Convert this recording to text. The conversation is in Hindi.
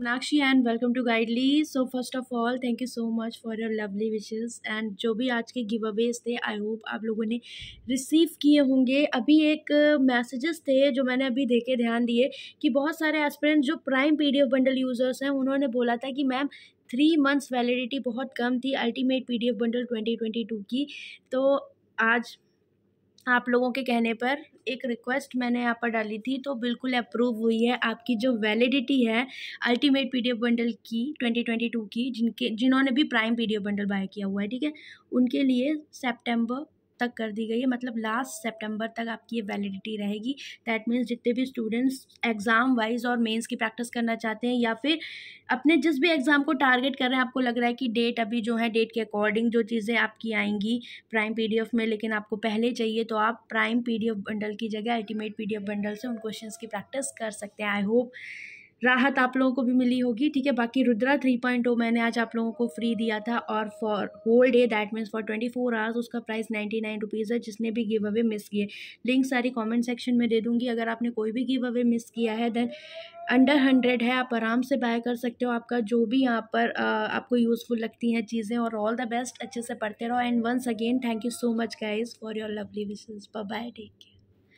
Meenakshi and welcome to Guidely so first of all thank you so much for your lovely wishes and जो भी आज के गिव अवेज थे आई होप आप लोगों ने रिसीव किए होंगे अभी एक मैसेजेस uh, थे जो मैंने अभी देखे ध्यान दिए कि बहुत सारे एस्परेंट जो प्राइम पीडीएफ बंडल यूज़र्स हैं उन्होंने बोला था कि मैम थ्री मंथ्स वैलिडिटी बहुत कम थी अल्टीमेट एफ बंडल टू की तो आज आप लोगों के कहने पर एक रिक्वेस्ट मैंने यहाँ पर डाली थी तो बिल्कुल अप्रूव हुई है आपकी जो वैलिडिटी है अल्टीमेट पी बंडल की 2022 की जिनके जिन्होंने भी प्राइम पी बंडल बाय किया हुआ है ठीक है उनके लिए सेप्टेम्बर तक कर दी गई है मतलब लास्ट सेप्टेम्बर तक आपकी ये वैलिडिटी रहेगी दैट मीन्स जितने भी स्टूडेंट्स एग्ज़ाम वाइज और मेंस की प्रैक्टिस करना चाहते हैं या फिर अपने जिस भी एग्ज़ाम को टारगेट कर रहे हैं आपको लग रहा है कि डेट अभी जो है डेट के अकॉर्डिंग जो चीज़ें आपकी आएंगी प्राइम पी में लेकिन आपको पहले चाहिए तो आप प्राइम पी बंडल की जगह अल्टीमेट पी बंडल से उन क्वेश्चन की प्रैक्टिस कर सकते हैं आई होप राहत आप लोगों को भी मिली होगी ठीक है बाकी रुद्रा थ्री पॉइंट ओ मैंने आज आप लोगों को फ्री दिया था और for whole day that means for twenty four hours उसका प्राइस नाइन्टी नाइन रुपीज़ है जिसने भी गिव अवे मिस किए लिंक सारी कमेंट सेक्शन में दे दूंगी अगर आपने कोई भी गिव अवे मिस किया है देन अंडर हंड्रेड है आप आराम से बाय कर सकते हो आपका जो भी यहाँ पर आ, आपको यूज़फुल लगती हैं चीज़ें और ऑल द बेस्ट अच्छे से पढ़ते रहो and once again thank you so much guys for your lovely wishes bye take care